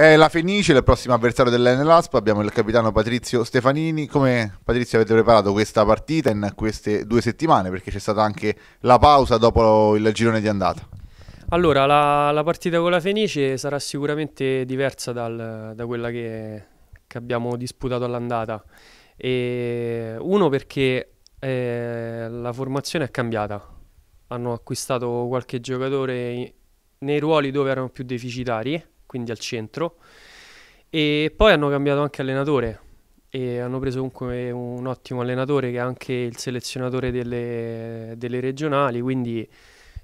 È la Fenice, il prossimo avversario dell'Enelasp, abbiamo il capitano Patrizio Stefanini. Come Patrizio avete preparato questa partita in queste due settimane? Perché c'è stata anche la pausa dopo il girone di andata. Allora, la, la partita con la Fenice sarà sicuramente diversa dal, da quella che, che abbiamo disputato all'andata. E uno perché eh, la formazione è cambiata, hanno acquistato qualche giocatore nei ruoli dove erano più deficitari quindi al centro. E poi hanno cambiato anche allenatore e hanno preso comunque un ottimo allenatore che è anche il selezionatore delle, delle regionali, quindi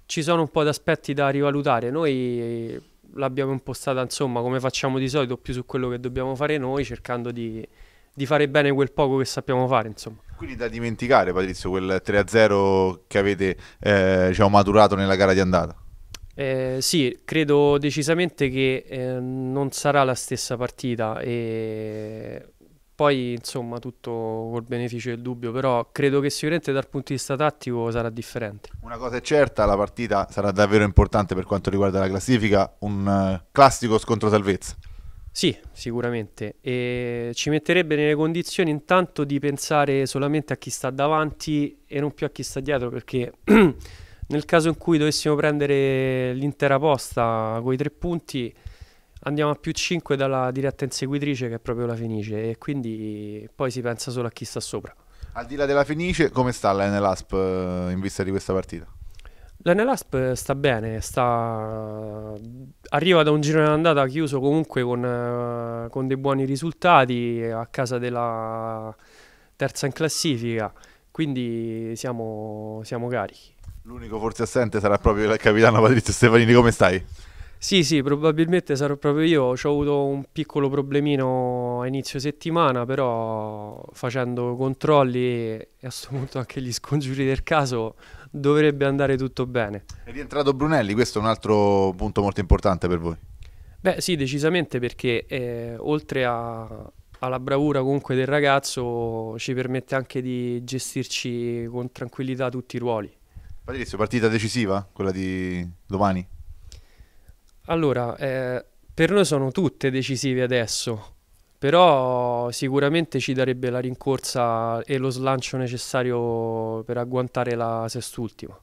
ci sono un po' di aspetti da rivalutare. Noi l'abbiamo impostata insomma come facciamo di solito, più su quello che dobbiamo fare noi, cercando di, di fare bene quel poco che sappiamo fare. Insomma. Quindi da dimenticare Patrizio quel 3-0 che avete eh, diciamo, maturato nella gara di andata. Eh, sì, credo decisamente che eh, non sarà la stessa partita e poi insomma tutto col beneficio del dubbio, però credo che sicuramente dal punto di vista tattico sarà differente. Una cosa è certa, la partita sarà davvero importante per quanto riguarda la classifica, un uh, classico scontro salvezza. Sì, sicuramente. E ci metterebbe nelle condizioni intanto di pensare solamente a chi sta davanti e non più a chi sta dietro, perché Nel caso in cui dovessimo prendere l'intera posta con i tre punti, andiamo a più 5 dalla diretta inseguitrice che è proprio la Fenice e quindi poi si pensa solo a chi sta sopra. Al di là della Fenice, come sta l'NLASP eh, in vista di questa partita? L'NLASP sta bene, sta... arriva da un giro d'andata chiuso comunque con, eh, con dei buoni risultati a casa della terza in classifica, quindi siamo, siamo carichi. L'unico forse assente sarà proprio il capitano Patrizio Stefanini, come stai? Sì, sì, probabilmente sarò proprio io. Ci ho avuto un piccolo problemino a inizio settimana, però facendo controlli e a questo punto anche gli scongiuri del caso dovrebbe andare tutto bene. È rientrato Brunelli, questo è un altro punto molto importante per voi. Beh, sì, decisamente perché eh, oltre a, alla bravura comunque del ragazzo ci permette anche di gestirci con tranquillità tutti i ruoli. Patrizio, partita decisiva quella di domani? Allora, eh, per noi sono tutte decisive adesso, però sicuramente ci darebbe la rincorsa e lo slancio necessario per agguantare la sest'ultima.